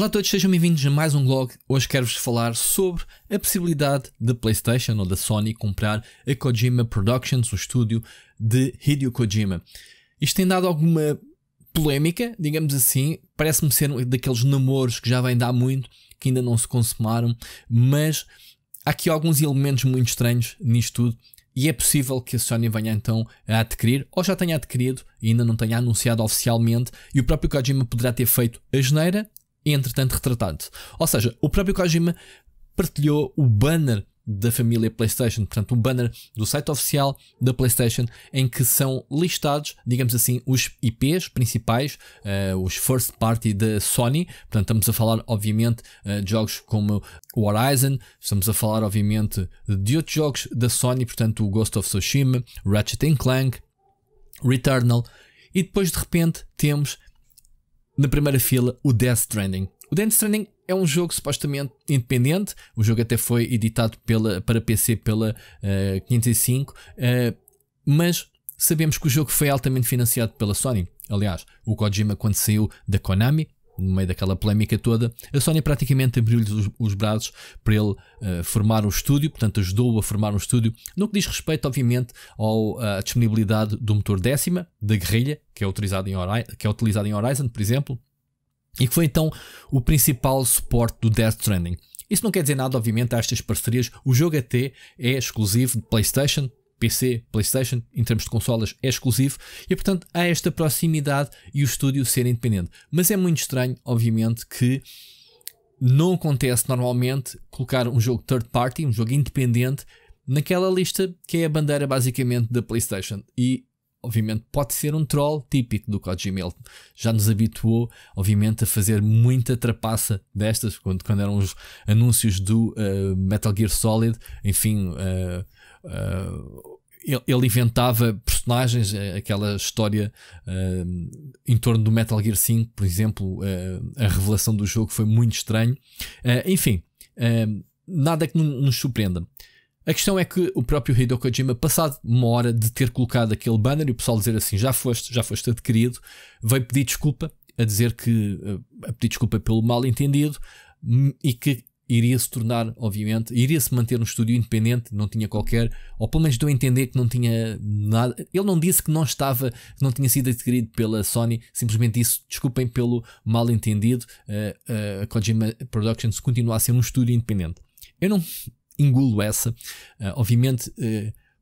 Olá a todos, sejam bem-vindos a mais um blog. Hoje quero-vos falar sobre a possibilidade da PlayStation ou da Sony comprar a Kojima Productions, o estúdio de Hideo Kojima. Isto tem dado alguma polémica, digamos assim. Parece-me ser um daqueles namoros que já vem dar muito, que ainda não se consumaram, mas há aqui alguns elementos muito estranhos nisto tudo. E é possível que a Sony venha então a adquirir, ou já tenha adquirido e ainda não tenha anunciado oficialmente, e o próprio Kojima poderá ter feito a geneira entretanto retratado. Ou seja, o próprio Kojima partilhou o banner da família PlayStation, portanto, o banner do site oficial da PlayStation, em que são listados, digamos assim, os IPs principais, uh, os first party da Sony. Portanto, estamos a falar, obviamente, uh, de jogos como o Horizon, estamos a falar, obviamente, de outros jogos da Sony, portanto, o Ghost of Tsushima, Ratchet Clank, Returnal, e depois de repente temos na primeira fila, o Death Stranding. O Death Stranding é um jogo supostamente independente, o jogo até foi editado pela, para PC pela uh, 505, uh, mas sabemos que o jogo foi altamente financiado pela Sony. Aliás, o Kojima, quando saiu da Konami, no meio daquela polémica toda, a Sony praticamente abriu-lhe os, os, braços para ele uh, formar um estúdio, portanto ajudou-o a formar um estúdio, no que diz respeito, obviamente, ao, eh, à disponibilidade do motor décima, da guerrilha, que é, utilizado em Horizon, que é utilizado em Horizon, por exemplo, e que foi então o principal suporte do Death Stranding. Isso não quer dizer nada, obviamente, a estas parcerias. O jogo até é exclusivo de PlayStation, PC, PlayStation, em termos de consolas, é exclusivo e, portanto, há esta proximidade e o estúdio ser independente. Mas é muito estranho, obviamente, que não acontece normalmente colocar um jogo third party, um jogo independente, naquela lista que é a bandeira basicamente da PlayStation. E obviamente pode ser um troll típico do Kojima. Ele já nos habituou, obviamente, a fazer muita trapaça destas, quando, quando eram os anúncios do uh, Metal Gear Solid, enfim, uh, Uh, ele, inventava personagens, eh, aquela história uh, em torno do Metal Gear 5, por exemplo, ah, a revelação do jogo foi muito estranho. enfim, nada que nos surpreenda. A questão é que o próprio Hideo Kojima, passado uma hora de ter colocado aquele banner e o pessoal dizer assim: já foste, já foste adquirido, veio pedir desculpa, a dizer que eh, a pedir desculpa pelo mal entendido hum, e que iria se tornar, obviamente, iria se manter um estúdio independente, não tinha qualquer, ou pelo menos deu a entender que não tinha nada. Ele não disse que não estava, que não tinha sido adquirido pela Sony, simplesmente disse, desculpem pelo mal entendido, a, eh, eh, a Kojima Productions continua a ser um estúdio independente. Eu não engulo essa, eh, obviamente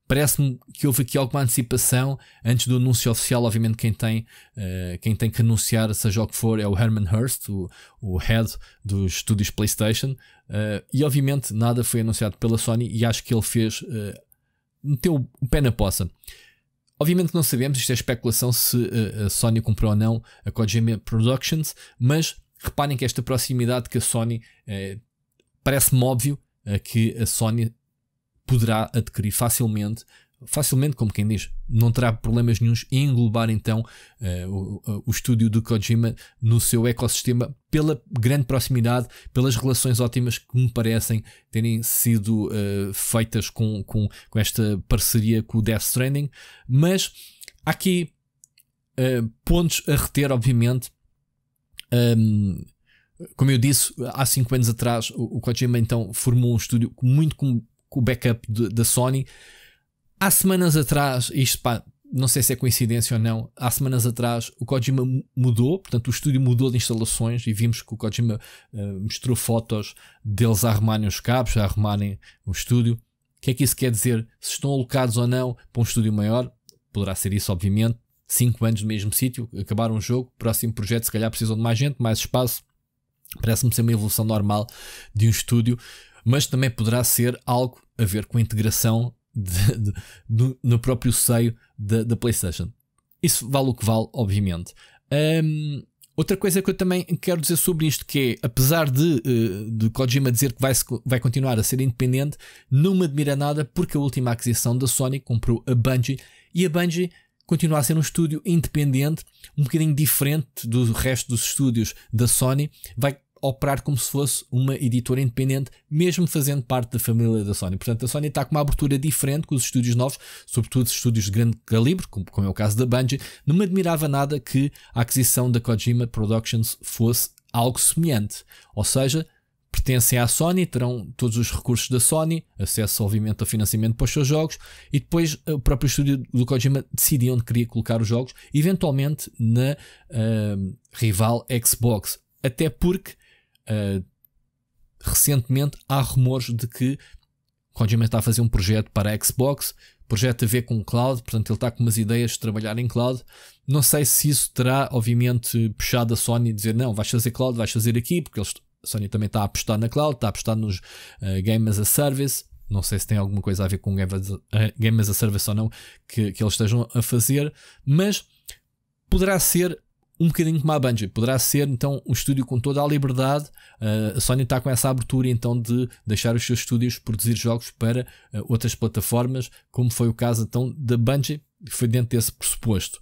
parece-me que houve aqui alguma antecipação antes do anúncio oficial. Obviamente, quem tem, uh, quem tem que anunciar, seja o que for, é o Herman Hurst, o, o head dos estúdios PlayStation. Uh, e obviamente, nada foi anunciado pela Sony e acho que ele fez. Uh, meteu o pé na poça. Obviamente não sabemos, isto é especulação, se a Sony comprou ou não a Kojima Productions, mas reparem que esta proximidade que a Sony. Parece-me óbvio que a Sony poderá adquirir facilmente facilmente, como quem diz, não terá problemas nenhums em englobar então uh, o, o, estúdio do Kojima no seu ecossistema pela grande proximidade, pelas relações ótimas que me parecem terem sido uh, feitas com, com, com, esta parceria com o Death Stranding, mas há aqui uh, pontos a reter, obviamente. Um, como eu disse, há 5 anos atrás, o, o Kojima então formou um estúdio muito com com o backup de, da Sony. Há semanas atrás, isto pá, não sei se é coincidência ou não, há semanas atrás o Kojima mudou, portanto o estúdio mudou de instalações e vimos que o Kojima uh, mostrou fotos deles a arrumarem os cabos, a arrumarem o estúdio. O que é que isso quer dizer? Se estão alocados ou não para um estúdio maior, poderá ser isso, obviamente. 5 anos no mesmo sítio, acabaram o jogo, próximo projeto, se calhar precisam de mais gente, mais espaço. Parece-me ser uma evolução normal de um estúdio mas também poderá ser algo a ver com a integração de, de, do, no próprio seio da, da, PlayStation. Isso vale o que vale, obviamente. Um, outra coisa que eu também quero dizer sobre isto que é, apesar de, eh, de Kojima dizer que vai, vai continuar a ser independente, não me admira nada porque a última aquisição da Sony comprou a Bungie e a Bungie continua a ser um estúdio independente, um bocadinho diferente do resto dos estúdios da Sony. Vai operar como se fosse uma editora independente, mesmo fazendo parte da família da Sony. Portanto, a Sony está com uma abertura diferente com os estúdios novos, sobretudo estúdios de grande calibre, como, como é o caso da Bungie. Não me admirava nada que a aquisição da Kojima Productions fosse algo semelhante. Ou seja, pertencem à Sony, terão todos os recursos da Sony, acesso obviamente ao financiamento para os seus jogos, e depois eh, o próprio estúdio do Kojima decidia onde queria colocar os jogos, eventualmente na uh, rival Xbox. Até porque eh, recentemente há rumores de que Kojima está a fazer um projeto para a Xbox, projeto a ver com o cloud, portanto ele está com umas ideias de trabalhar em cloud. Não sei se isso terá, obviamente, puxado a Sony e dizer não, vais fazer cloud, vais fazer aqui, porque eles, a Sony também está a apostar na cloud, está a apostar nos uh, Game as a Service. Não sei se tem alguma coisa a ver com Game as, eh, game as a Service ou não que, que eles estejam a fazer, mas poderá ser um bocadinho como a Bungie. Poderá ser então um estúdio com toda a liberdade. Ah, a Sony está com essa abertura então de deixar os seus estúdios produzir jogos para ah, outras plataformas, como foi o caso então da Bungie, que foi dentro desse pressuposto.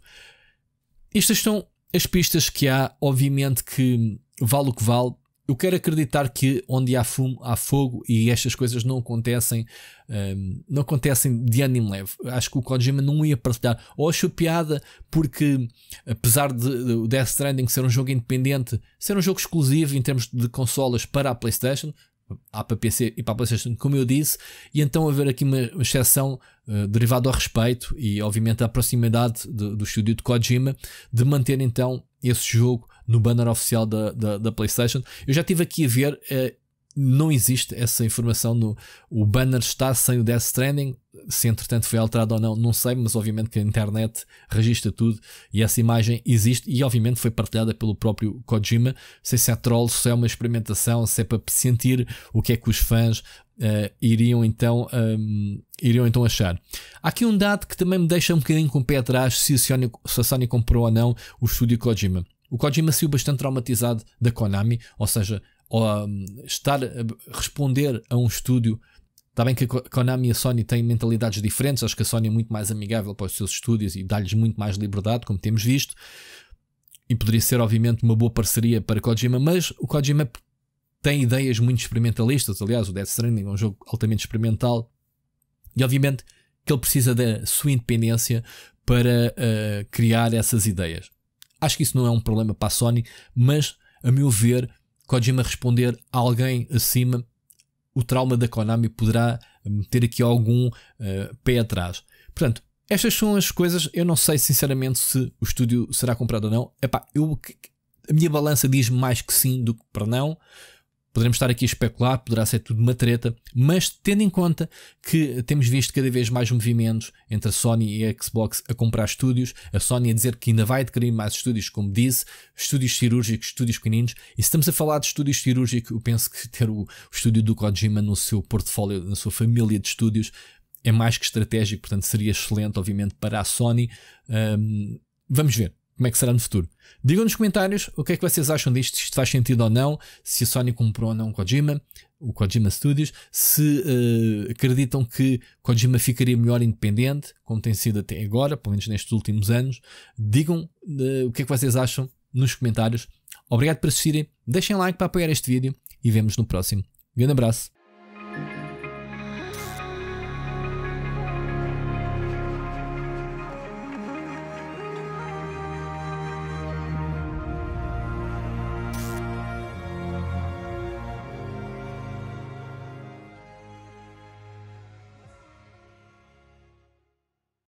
Estas são as pistas que há, obviamente que vale o que vale eu quero acreditar que onde há fumo, há fogo e estas coisas não acontecem, um, não acontecem de ânimo leve. Acho que o Kojima não ia partilhar. Ou achou piada porque, apesar de o Death Stranding ser um jogo independente, ser um jogo exclusivo em termos de consolas para a PlayStation, há para PC e para PlayStation, como eu disse, e então haver aqui uma exceção uh, derivada ao respeito e, obviamente, à proximidade de, do estúdio de Kojima de manter então esse jogo no banner oficial da, da, da PlayStation. Eu já estive aqui a ver uh, não existe essa informação no o banner está sem o Death Stranding se entretanto foi alterado ou não não sei mas obviamente que a internet registra tudo e essa imagem existe e obviamente foi partilhada pelo próprio Kojima sei se é troll se é uma experimentação se é para sentir o que é que os fãs uh, iriam então um, iriam então achar há aqui um dado que também me deixa um bocadinho com o pé atrás se a Sony, se a Sony comprou ou não o estúdio Kojima o Kojima saiu bastante traumatizado da Konami, ou seja, um, estar a responder a um estúdio. Está bem que a Konami e a Sony têm mentalidades diferentes, acho que a Sony é muito mais amigável para os seus estúdios e dá-lhes muito mais liberdade, como temos visto. E poderia ser, obviamente, uma boa parceria para Kojima, mas o Kojima tem ideias muito experimentalistas. Aliás, o Death Stranding é um jogo altamente experimental. E, obviamente, que ele precisa da sua independência para uh, criar essas ideias. Acho que isso não é um problema para a Sony, mas, a meu ver, Kojima responder a alguém acima, o trauma da Konami poderá ter aqui algum uh, pé atrás. Portanto, estas são as coisas. Eu não sei sinceramente se o estúdio será comprado ou não. Epá, eu, a minha balança diz mais que sim do que para não. Poderemos estar aqui a especular, poderá ser tudo uma treta, mas tendo em conta que temos visto cada vez mais movimentos entre a Sony e a Xbox a comprar estúdios, a Sony a dizer que ainda vai adquirir mais estúdios, como disse, estúdios cirúrgicos, estúdios pequeninos, e se estamos a falar de estúdios cirúrgicos, eu penso que ter o, o estúdio do Kojima no seu portfólio, na sua família de estúdios, é mais que estratégico, portanto seria excelente, obviamente, para a Sony. Um, vamos ver, como é que será no futuro. Digam nos comentários o que é que vocês acham disto, se isto faz sentido ou não, se a Sony comprou ou não o Kojima, o Kojima Studios, se uh, acreditam que Kojima ficaria melhor independente, como tem sido até agora, pelo menos nestes últimos anos. Digam uh, o que é que vocês acham nos comentários. Obrigado por assistirem, deixem like para apoiar este vídeo e vemos no próximo. Um grande abraço